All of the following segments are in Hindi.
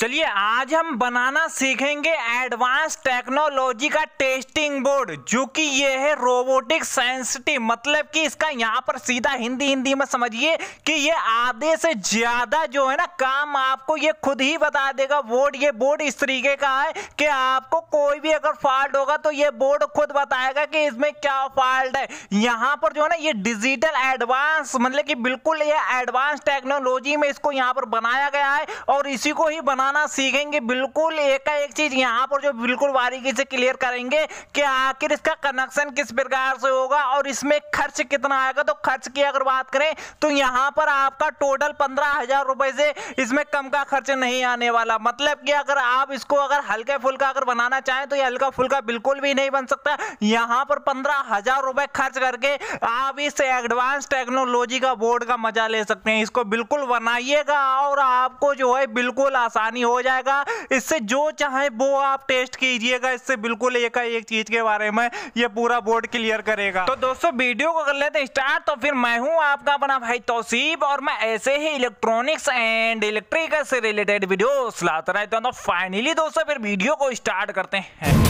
चलिए आज हम बनाना सीखेंगे एडवांस टेक्नोलॉजी का टेस्टिंग बोर्ड जो कि यह है रोबोटिक सेंसिटी मतलब कि इसका यहाँ पर सीधा हिंदी हिंदी में समझिए कि ये आधे से ज्यादा जो है ना काम आपको ये खुद ही बता देगा बोर्ड ये बोर्ड इस तरीके का है कि आपको कोई भी अगर फॉल्ट होगा तो ये बोर्ड खुद बताएगा कि इसमें क्या फॉल्ट है यहाँ पर जो है ना ये डिजिटल एडवांस मतलब कि बिल्कुल ये एडवांस टेक्नोलॉजी में इसको यहाँ पर बनाया गया है और इसी को ही बना बनाना सीखेंगे बिल्कुल एक का एक चीज यहाँ पर जो बिल्कुल बारीकी से क्लियर करेंगे कि आखिर इसका कनेक्शन किस प्रकार से होगा और इसमें खर्च कितना आएगा तो खर्च की अगर बात करें तो यहाँ पर आपका टोटल पंद्रह हजार रुपए से इसमें कम का खर्च नहीं आने वाला मतलब कि अगर आप इसको अगर हल्के फुल्का अगर बनाना चाहें तो ये हल्का फुल्का बिल्कुल भी नहीं बन सकता यहाँ पर पंद्रह हजार रुपए खर्च करके आप इस एडवांस टेक्नोलॉजी का बोर्ड का मजा ले सकते हैं इसको बिल्कुल बनाइएगा और आपको जो है बिल्कुल आसानी पानी हो जाएगा इससे जो चाहे वो आप टेस्ट कीजिएगा इससे बिल्कुल एक एक चीज के बारे में ये पूरा बोर्ड क्लियर करेगा तो दोस्तों वीडियो को कर लेते हैं स्टार्ट तो फिर मैं हूँ आपका अपना भाई तोसीब और मैं ऐसे ही इलेक्ट्रॉनिक्स एंड इलेक्ट्रिकल से रिलेटेड वीडियो लाता रहता हूँ तो फाइनली दोस्तों फिर वीडियो को स्टार्ट करते हैं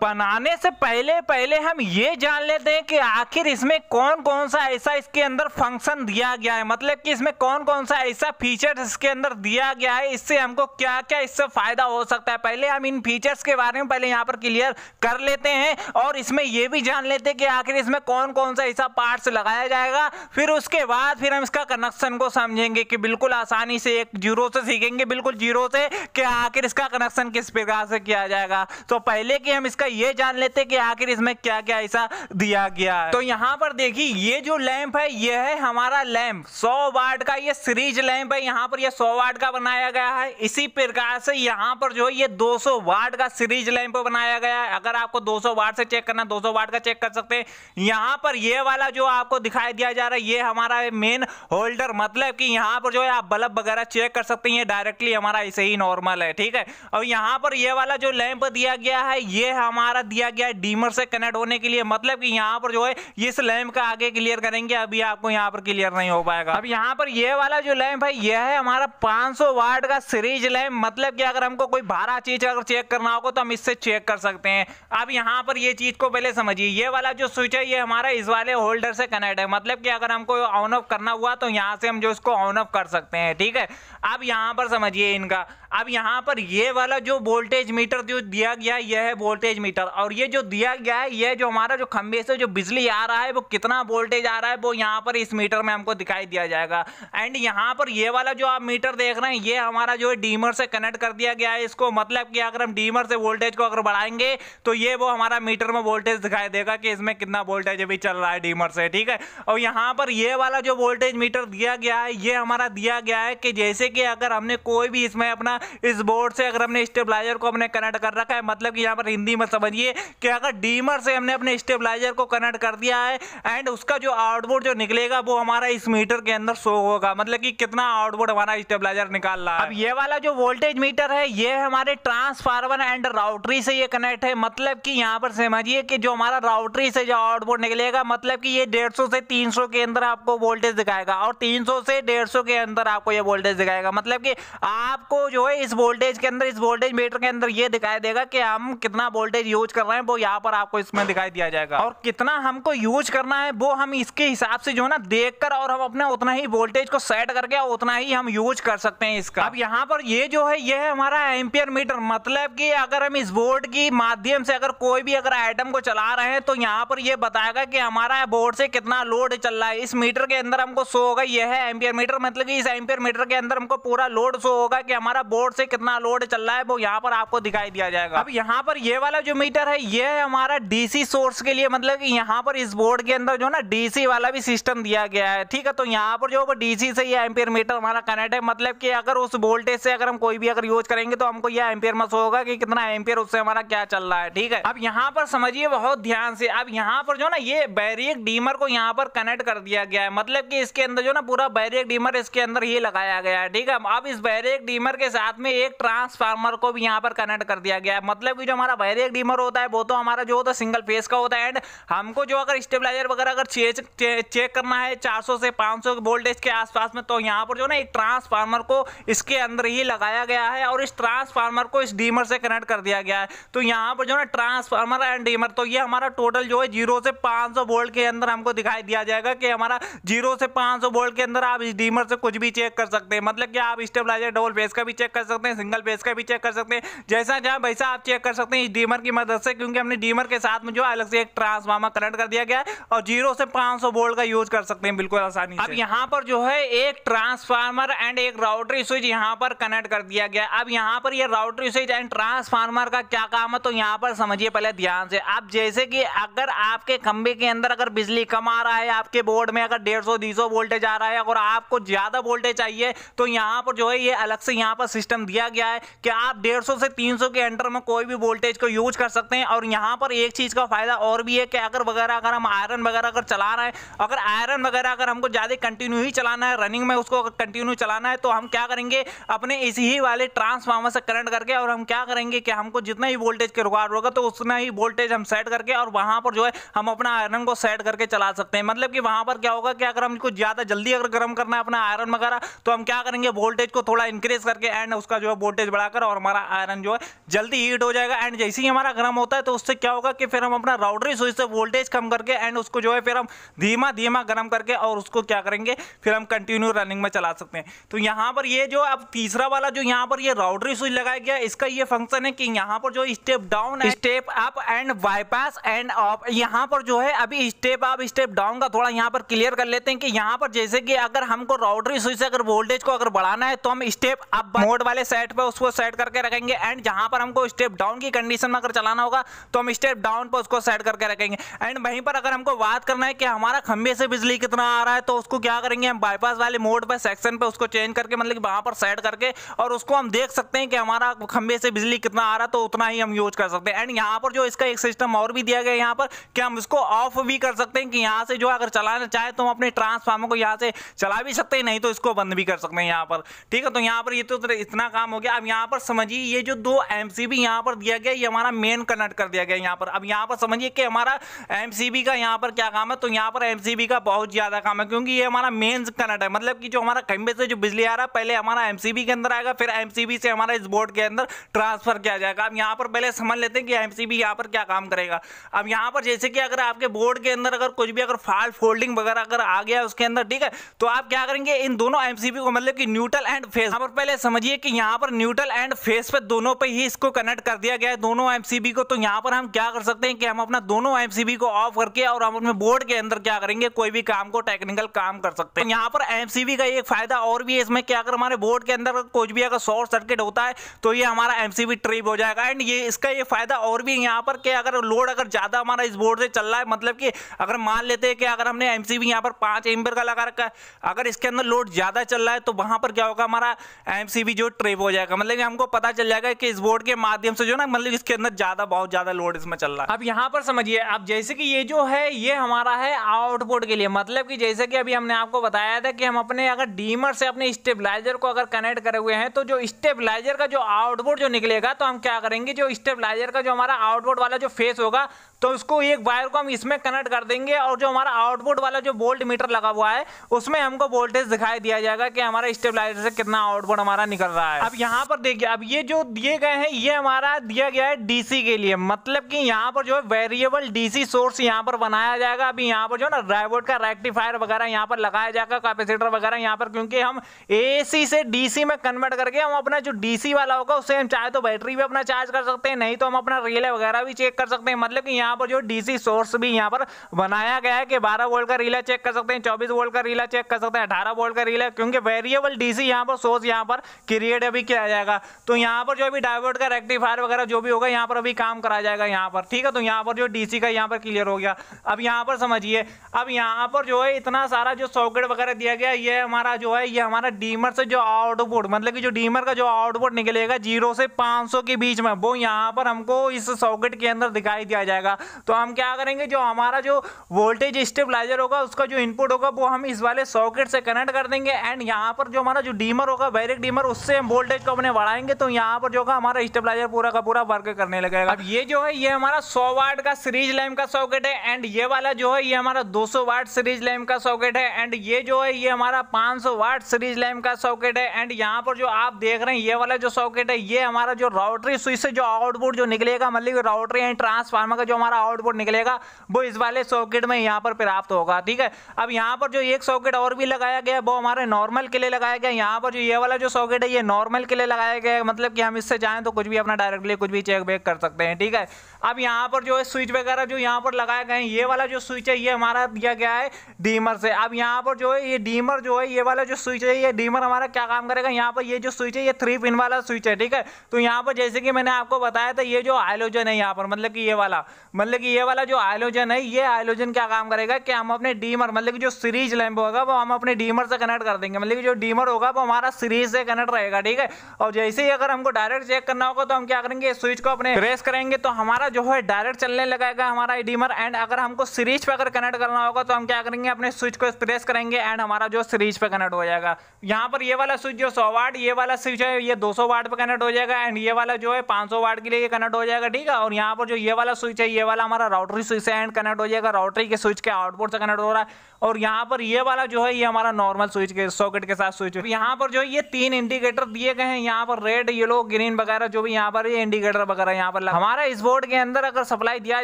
बनाने से पहले पहले हम ये जान लेते हैं कि आखिर इसमें कौन कौन सा ऐसा इसके अंदर फंक्शन दिया गया है मतलब कि इसमें कौन कौन सा ऐसा फीचर इसके अंदर दिया गया है इससे हमको क्या क्या इससे फायदा हो सकता है पहले हम इन फीचर्स के बारे में पहले यहाँ पर क्लियर कर लेते हैं और इसमें यह भी जान लेते हैं कि आखिर इसमें कौन कौन सा ऐसा पार्ट लगाया जाएगा फिर उसके बाद फिर हम इसका कनेक्शन को समझेंगे कि बिल्कुल आसानी से एक जीरो से सीखेंगे बिल्कुल जीरो से कि आखिर इसका कनेक्शन किस प्रकार से किया जाएगा तो पहले कि हम इसका ये जान लेते कि आखिर इसमें क्या क्या ऐसा दिया गया है तो यहाँ पर देखिए ये जो लैंप है ये है हमारा लैंप 100 वाट का ये सीरीज लैंप है यहाँ पर ये 100 वाट का बनाया गया है इसी प्रकार से यहाँ पर जो है ये 200 वाट का सीरीज लैंप बनाया गया है अगर आपको दो वाट से चेक करना 200 वाट का चेक कर सकते हैं यहाँ पर ये वाला जो आपको दिखाई दिया जा रहा है ये हमारा मेन होल्डर मतलब की यहाँ पर जो है आप बल्ब वगैरह चेक कर सकते हैं डायरेक्टली हमारा ऐसे ही नॉर्मल है ठीक है और यहाँ पर ये वाला जो लैंप दिया गया है ये हमारा हमारा दिया गया है डीमर से कनेक्ट होने के लिए मतलब कि यहाँ पर जो है इस लैम्प का आगे क्लियर करेंगे अभी आपको यहाँ पर क्लियर नहीं हो पाएगा अब यहाँ पर ये वाला जो लैम्प है यह है हमारा 500 वाट का सीरीज लैम्प मतलब कि अगर हमको कोई भारा चीज अगर चेक करना होगा तो हम इससे चेक कर सकते हैं अब यहाँ पर ये चीज को पहले समझिए ये वाला जो स्विच है ये हमारा इस वाले होल्डर से कनेक्ट है मतलब कि अगर हमको ऑन ऑफ करना हुआ तो यहाँ से हम जो इसको ऑन ऑफ कर सकते हैं ठीक है अब यहाँ पर समझिए इनका अब यहाँ पर ये वाला जो वोल्टेज मीटर जो दिया गया यह है वोल्टेज मीटर मीटर और ये जो दिया गया है ये जो हमारा जो खंबे से जो बिजली आ रहा है वो कितना वोल्टेज आ रहा है वो यहाँ पर इस मीटर में हमको दिखाई दिया जाएगा एंड यहाँ पर ये वाला जो आप मीटर देख रहे हैं ये हमारा जो है डीमर से कनेक्ट कर दिया गया है इसको मतलब कि अगर हम डीमर से वोल्टेज को अगर बढ़ाएंगे तो ये वो हमारा मीटर में वोल्टेज दिखाई देगा कि इसमें कितना वोल्टेज अभी चल रहा है डीमर से ठीक है और यहाँ पर ये वाला जो वोल्टेज मीटर दिया गया है ये हमारा दिया गया है कि जैसे कि अगर हमने कोई भी इसमें अपना इस बोर्ड से अगर हमने स्टेबलाइजर को हमने कनेक्ट कर रखा है मतलब कि यहाँ पर हिंदी में समझिए कि अगर डीमर से हमने अपने स्टेबलाइजर को कनेक्ट कर दिया है एंड उसका जो आउटपुट जो निकलेगा वो हमारा इस मीटर के अंदर शो होगा मतलब कि कितना आउटपुट हमारा स्टेबलाइजर निकाल रहा है अब ये वाला जो वोल्टेज मीटर है ये हमारे ट्रांसफार्मर एंड राउटरी से ये कनेक्ट है मतलब कि यहाँ पर समझिए कि जो हमारा राउटरी से जो आउटपुट निकलेगा मतलब कि ये 150 से 300 के अंदर आपको वोल्टेज दिखाएगा और 300 से 150 के अंदर आपको ये वोल्टेज दिखाएगा मतलब कि आपको जो है इस वोल्टेज के अंदर इस वोल्टेज मीटर के अंदर ये दिखाई देगा कि हम कितना वोल्टेज यूज कर रहे हैं वो यहाँ पर आपको इसमें दिखाई दिया जाएगा और कितना हमको यूज करना है वो हम इसके हिसाब से जो है ना देख और हम अपने उतना ही वोल्टेज को सेट करके उतना ही हम यूज कर सकते हैं इसका अब यहाँ पर ये जो है ये है हमारा एम्पियर मीटर मतलब की अगर हम इस बोर्ड की माध्यम से अगर कोई भी अगर आइटम को चला रहे हैं तो यहाँ पर ये बताएगा कि हमारा बोर्ड से कितना लोड चल रहा है इस मीटर के अंदर हमको शो होगा यह है एम्पियर मीटर मतलब कि इस एम्पियर मीटर के अंदर हमको पूरा लोड शो होगा कि हमारा बोर्ड से कितना लोड चल रहा है वो यहाँ पर आपको दिखाई दिया जाएगा अब यहाँ पर ये वाला जो मीटर है ये है हमारा डीसी सोर्स के लिए मतलब कि यहाँ पर इस बोर्ड के अंदर जो ना डीसी वाला भी सिस्टम दिया गया है ठीक है तो यहाँ पर जो डीसी से ये एम्पियर मीटर हमारा कनेक्ट है मतलब कि अगर उस वोल्टेज से अगर हम कोई भी अगर यूज करेंगे तो हमको यह एम्पियर मस होगा कि कितना एम्पियर उससे हमारा क्या चल रहा है ठीक है अब यहाँ पर समझिए बहुत ध्यान से अब यहाँ पर जो ना ये बैरियक डीमर को यहाँ पर कनेक्ट कर दिया गया है मतलब की इसके अंदर जो ना पूरा बैरियक डीमर इसके अंदर ही लगाया गया है ठीक है अब इस बैरियक डीमर के साथ में एक ट्रांसफार्मर को भी यहाँ पर कनेक्ट कर दिया गया है मतलब की जो हमारा बैरियक डीमर ट्रिमर होता है वो तो हमारा जो होता है सिंगल फेस का होता है एंड हमको जो अगर स्टेबलाइजर वगैरह अगर चेक चे, चेक करना है 400 से 500 वोल्टेज के आसपास में तो यहाँ पर जो ना एक ट्रांसफार्मर को इसके अंदर ही लगाया गया है और इस ट्रांसफार्मर को इस डीमर से कनेक्ट कर दिया गया है तो यहाँ पर जो ना ट्रांसफार्मर एंड डीमर तो ये हमारा टोटल जो है जीरो से पाँच वोल्ट के अंदर हमको दिखाई दिया जाएगा कि हमारा जीरो से पाँच वोल्ट के अंदर आप इस डीमर से कुछ भी चेक कर सकते हैं मतलब कि आप स्टेबलाइजर डबल फेस का भी चेक कर सकते हैं सिंगल फेस का भी चेक कर सकते हैं जैसा जहाँ वैसा आप चेक कर सकते हैं इस डीमर की की मदद से क्योंकि हमने डीमर के साथ में जो अलग से एक ट्रांसफार्मर कनेक्ट कर दिया गया है और जीरो से पांच सौ का यूज कर सकते हैं बिल्कुल आसानी अब यहाँ पर जो है एक ट्रांसफार्मर एंड एक राउटरी स्विच यहाँ पर कनेक्ट कर दिया गया अब यहाँ पर यह राउटरी स्विच एंड ट्रांसफार्मर का क्या काम है तो यहाँ पर समझिए पहले ध्यान से आप जैसे कि अगर आपके खंबे के अंदर अगर बिजली कम आ रहा है आपके बोर्ड में अगर डेढ़ सौ दो वोल्टेज आ रहा है अगर आपको ज़्यादा वोल्टेज चाहिए तो यहाँ पर जो है ये अलग से यहाँ पर सिस्टम दिया गया है कि आप डेढ़ से तीन के अंडर में कोई भी वोल्टेज को यूज कर सकते हैं और यहाँ पर एक चीज़ का फ़ायदा और भी है कि अगर वगैरह अगर हम आयरन वगैरह अगर चला रहे हैं अगर आयरन वगैरह अगर हमको ज़्यादा कंटिन्यू ही चलाना है रनिंग में उसको अगर कंटिन्यू चलाना है तो हम क्या करेंगे अपने इसी ही वाले ट्रांसफार्मर से करंट करके और हम क्या करेंगे कि हमको जितना ही वोल्टेज के रिकॉर्ड होगा तो उतना ही वोल्टेज हम सेट करके और वहाँ पर जो है हम अपना आयरन को सेट करके चला सकते हैं मतलब कि वहाँ पर क्या होगा कि अगर हमको ज़्यादा जल्दी अगर गर्म करना है अपना आयरन वगैरह तो हम क्या करेंगे वोल्टेज को थोड़ा इंक्रीज करके एंड उसका जो है वोल्टेज बढ़ाकर और हमारा आयरन जो है जल्दी हीट हो जाएगा एंड जैसे ही हमारा हमारा गर्म होता है तो उससे क्या होगा कि फिर हम अपना राउडरी स्विच से वोल्टेज कम करके एंड उसको जो है फिर हम धीमा धीमा गर्म करके और उसको क्या करेंगे फिर हम कंटिन्यू रनिंग में चला सकते हैं तो यहाँ पर ये जो अब तीसरा वाला जो यहाँ पर ये राउडरी स्विच लगाया गया इसका ये फंक्शन है कि यहाँ पर जो step down step up and bypass and off यहाँ पर जो है अभी स्टेप अप स्टेप डाउन का थोड़ा यहाँ पर क्लियर कर लेते हैं कि यहाँ पर जैसे कि अगर हमको राउडरी स्विच से अगर वोल्टेज को अगर बढ़ाना है तो हम स्टेप अप मोड वाले सेट पर उसको सेट करके रखेंगे एंड जहाँ पर हमको स्टेप डाउन की कंडीशन में अगर चलाना होगा तो हम स्टेप डाउन पर उसको सेट करके रखेंगे एंड वहीं पर अगर हमको बात करना है कि हमारा खंबे से बिजली कितना आ रहा है तो उसको क्या करेंगे हम बाईपास वाले मोड पर सेक्शन पर उसको चेंज करके मतलब कि वहाँ पर सेट करके और उसको हम देख सकते हैं कि हमारा खंबे से बिजली कितना आ रहा है तो उतना ही हम यूज कर सकते हैं एंड यहाँ पर जो इसका एक सिस्टम और भी दिया गया है यहाँ पर कि हम इसको ऑफ भी कर सकते हैं कि यहाँ से जो अगर चलाना चाहे तो हम अपने ट्रांसफार्मर को यहाँ से चला भी सकते हैं नहीं तो इसको बंद भी कर सकते हैं यहाँ पर ठीक है तो यहाँ पर ये तो इतना काम हो गया अब यहाँ पर समझिए ये जो दो एम यहाँ पर दिया गया ये हमारा मेन मेन कनेक्ट कर दिया गया यहाँ पर अब यहाँ पर समझिए कि हमारा एम का यहाँ पर क्या काम है तो यहाँ पर एम का बहुत ज़्यादा काम है क्योंकि ये हमारा मेन कनेक्ट है मतलब कि जो हमारा खंबे से जो बिजली आ रहा है पहले हमारा एम के अंदर आएगा फिर एम से हमारा इस बोर्ड के अंदर ट्रांसफर किया जाएगा अब यहाँ पर पहले समझ लेते हैं कि एम सी पर क्या काम करेगा अब यहाँ पर जैसे कि अगर आपके बोर्ड के अंदर अगर कुछ भी अगर फाल्ट फोल्डिंग वगैरह अगर आ गया उसके अंदर ठीक है तो आप क्या करेंगे इन दोनों एमसीबी को मतलब कि न्यूट्रल एंड फेस पर पहले समझिए कि यहाँ पर न्यूट्रल एंड फेस पर दोनों पर ही इसको कनेक्ट कर दिया गया है दोनों एमसीबी एमसीबी को तो यहाँ पर हम क्या कर सकते हैं कि हम अपना दोनों एमसीबी को ऑफ करके और हम अपने बोर्ड के अंदर क्या करेंगे कोई भी काम को टेक्निकल काम कर सकते हैं तो यहाँ पर एमसीबी का एक फायदा और भी है इसमें क्या अगर हमारे बोर्ड के अंदर कुछ भी अगर शॉर्ट सर्किट होता है तो ये हमारा एमसीबी ट्रिप हो जाएगा एंड ये इसका ये फायदा और भी यहाँ पर कि अगर लोड अगर ज्यादा हमारा इस बोर्ड से चल रहा है मतलब कि अगर मान लेते हैं कि अगर हमने एमसीबी यहाँ पर पांच एम्बर का लगा रखा है अगर इसके अंदर लोड ज्यादा चल रहा है तो वहां पर क्या होगा हमारा एमसीबी जो ट्रिप हो जाएगा मतलब कि हमको पता चल जाएगा कि इस बोर्ड के माध्यम से जो ना मतलब इसके अंदर ज़्यादा बहुत ज़्यादा लोड इसमें चल रहा है अब यहाँ पर समझिए अब जैसे कि ये जो है ये हमारा है आउटपुट के लिए मतलब कि जैसे कि अभी हमने आपको बताया था कि हम अपने अगर डीमर से अपने स्टेबलाइजर को अगर कनेक्ट करे हुए हैं तो जो स्टेबलाइजर का जो आउटपुट जो निकलेगा तो हम क्या करेंगे जो स्टेबलाइजर का जो हमारा आउटपुट वाला जो फेस होगा तो उसको एक वायर को हम इसमें कनेक्ट कर देंगे और जो हमारा आउटपुट वाला जो वोल्ट मीटर लगा हुआ है उसमें हमको वोल्टेज दिखाई दिया जाएगा कि हमारा स्टेबलाइजर से कितना आउटपुट हमारा निकल रहा है अब यहाँ पर देखिए अब ये जो दिए गए हैं ये हमारा दिया गया है डीसी डीसी के लिए मतलब कि यहाँ पर जो है वेरिएबल डीसी सोर्स यहाँ पर बनाया जाएगा अभी यहाँ पर जो है ना ड्राइवर्ड का रेक्टिफायर वगैरह यहाँ पर लगाया जाएगा कैपेसिटर वगैरह यहाँ पर क्योंकि हम एसी से डीसी में कन्वर्ट करके हम अपना जो डीसी वाला होगा उससे हम चाहे तो बैटरी भी अपना चार्ज कर सकते हैं नहीं तो हम अपना रिले वगैरह भी चेक कर सकते हैं मतलब कि यहाँ पर जो डीसी सोर्स भी यहाँ पर बनाया गया है कि बारह वोल्ट का रिला चेक कर सकते हैं चौबीस वोल्ट का रिला चेक कर सकते हैं अठारह वोल्ट का रिला क्योंकि वेरिएबल डीसी यहाँ पर सोर्स यहाँ पर क्रिएट अभी किया जाएगा तो यहाँ पर जो अभी डाइवर्ट का रेक्टिफायर वगैरह जो भी होगा यहाँ पर भी काम करा जाएगा यहाँ पर ठीक है तो यहाँ पर जो डीसी का यहाँ पर क्लियर हो गया अब यहाँ पर समझिए अब यहाँ पर जो है इतना सारा जो सॉकेट वगैरह दिया गया ये हमारा जो है ये हमारा डीमर से जो आउटपुट मतलब कि जो डीमर का जो आउटपुट निकलेगा जीरो से पाँच के बीच में वो यहाँ पर हमको इस सॉकेट के अंदर दिखाई दिया जाएगा तो हम क्या करेंगे जो हमारा जो वोल्टेज स्टेबलाइजर होगा उसका जो इनपुट होगा वो हम इस वाले सॉकेट से कनेक्ट कर देंगे एंड यहाँ पर जो हमारा जो डीमर होगा वायरिक डीमर उससे हम वोल्टेज को अपने बढ़ाएंगे तो यहाँ पर जो होगा हमारा स्टेबलाइजर पूरा का पूरा वर्क करने लगेगा लगाएगा अब ये जो है ये हमारा 100 वाट का सीरीज लैम्प का सॉकेट है एंड ये वाला जो है ये हमारा 200 वाट सीरीज लैम्प का सॉकेट है एंड ये जो है ये हमारा 500 वाट सीरीज लैम्प का सॉकेट है एंड यहाँ पर जो आप देख रहे हैं ये वाला जो सॉकेट है ये हमारा जो राउटरी स्विच से जो आउटपुट जो निकलेगा मतलब राउटरी एंड ट्रांसफार्मर का जो हमारा आउटपुट निकलेगा वो इस वाले सॉकेट में यहाँ पर प्राप्त होगा ठीक है अब यहाँ पर जो एक सॉकेट और भी लगाया गया वो हमारे नॉर्मल के लिए लगाया गया यहाँ पर जो ये वाला जो सॉकेट है ये नॉर्मल के लिए लगाया गया मतलब कि हम इससे जाए तो कुछ भी अपना डायरेक्टली कुछ भी चेक बेक कर सकते हैं ठीक है अब यहाँ पर जो है स्विच वगैरह जो यहाँ पर लगाए गए हैं ये वाला जो स्विच है ये हमारा दिया गया है डीमर से अब यहाँ पर जो है ये डीमर जो है ये वाला जो स्विच है ये डीमर हमारा क्या काम करेगा यहाँ पर ये जो स्विच है ये थ्री पिन वाला स्विच है ठीक है तो यहाँ पर जैसे कि मैंने आपको बताया था ये जो आयोजन है यहाँ पर मतलब कि ये वाला मतलब कि ये वाला जो आयोजन है ये आयोजन क्या काम करेगा कि हम अपने डीमर मतलब कि जो सीरीज लैम्प होगा वो हम अपने डीमर से कनेक्ट कर देंगे मतलब कि जो डीमर होगा वो हमारा सीरीज से कनेक्ट रहेगा ठीक है और जैसे ही अगर हमको डायरेक्ट चेक करना होगा तो हम क्या करेंगे स्विच को अपने प्रेस करेंगे तो हमारा जो है डायरेक्ट चलने लगाएगा हमारा डीमर एंड अगर हमको सीरीज पे अगर कनेक्ट करना होगा तो हम क्या करेंगे अपने स्विच को प्रेस करेंगे एंड हमारा जो सीरीज पे कनेक्ट हो जाएगा यहाँ पर ये वाला स्विच जो सौ वाट ये वाला स्विच है ये दो सौ वाट पे कनेक्ट हो जाएगा एंड ये वाला जो है पाँच सौ वाट के लिए कनेक्ट हो जाएगा ठीक है और यहाँ पर जो ये वाला स्विच है ये वाला हमारा राउटरी स्विच है एंड कनेक्ट हो जाएगा राउटरी के स्विच के आउटपुट से कनेक्ट हो रहा है और यहाँ पर ये वाला जो है ये हमारा नॉर्मल स्विच के सॉकेट के साथ स्विच यहाँ पर जो ये तीन इंडिकेटर दिए गए हैं यहाँ पर रेड येलो ग्रीन वगैरह जो भी यहाँ पर ये इंडिकेटर वगैरह यहाँ पर पर लग... मतलब। हमारा इस बोर्ड के अंदर अगर सप्लाई दिया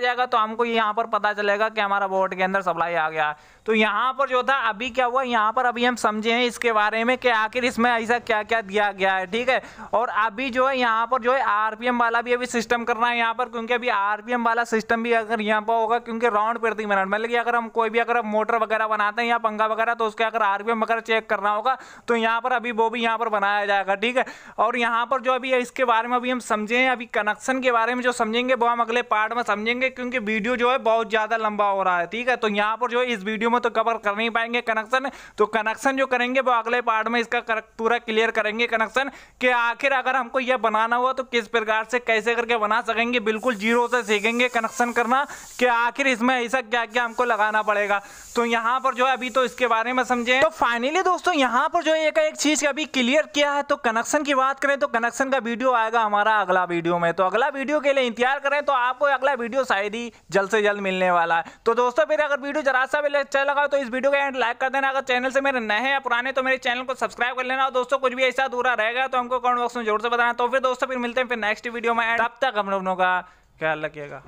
जाएगा तो हमको यहाँ पर पता चलेगा कि हमारा बोर्ड के अंदर सप्लाई आ गया तो यहाँ पर जो था अभी क्या हुआ यहाँ पर अभी हम समझे हैं इसके बारे में कि आखिर इसमें ऐसा क्या क्या दिया गया है ठीक है और अभी जो है यहाँ पर जो है आर वाला भी अभी सिस्टम करना है यहाँ पर क्योंकि अभी आर वाला सिस्टम भी अगर यहाँ पर होगा क्योंकि राउंड प्रति मिनट मतलब कि अगर हम कोई भी अगर मोटर वगैरह बनाते हैं या पंखा वगैरह तो उसके अगर आर वगैरह चेक करना होगा तो यहाँ पर अभी वो भी यहाँ पर बनाया जाएगा ठीक है और यहाँ पर जो अभी इसके बारे में अभी हम समझे हैं अभी कनेक्शन के बारे बारे में जो समझेंगे वो हम अगले पार्ट में समझेंगे क्योंकि वीडियो जो है बहुत ज़्यादा लंबा हो रहा है ठीक है तो यहाँ पर जो है इस वीडियो में तो कवर कर नहीं पाएंगे कनेक्शन तो कनेक्शन जो करेंगे वो अगले पार्ट में इसका पूरा क्लियर करेंगे कनेक्शन कि आखिर अगर हमको यह बनाना हुआ तो किस प्रकार से कैसे करके बना सकेंगे बिल्कुल जीरो से सीखेंगे कनेक्शन करना कि आखिर इसमें ऐसा क्या क्या हमको लगाना पड़ेगा तो यहाँ पर जो है अभी तो इसके बारे में समझे तो फाइनली दोस्तों यहाँ पर जो एक एक चीज अभी क्लियर किया है तो कनेक्शन की बात करें तो कनेक्शन का वीडियो आएगा हमारा अगला वीडियो में तो अगला वीडियो वीडियो के लिए इंतजार करें तो आपको अगला वीडियो शायद ही जल्द से जल्द मिलने वाला है तो दोस्तों फिर अगर वीडियो जरा सा भी अच्छा लगा तो इस वीडियो का एंड लाइक कर देना अगर चैनल से मेरे नए हैं पुराने तो मेरे चैनल को सब्सक्राइब कर लेना और दोस्तों कुछ भी ऐसा अधूरा रहेगा तो हमको कमेंट बॉक्स में जोर से बताना तो फिर दोस्तों फिर मिलते हैं फिर नेक्स्ट वीडियो में अब तक हम लोगों का ख्याल रखिएगा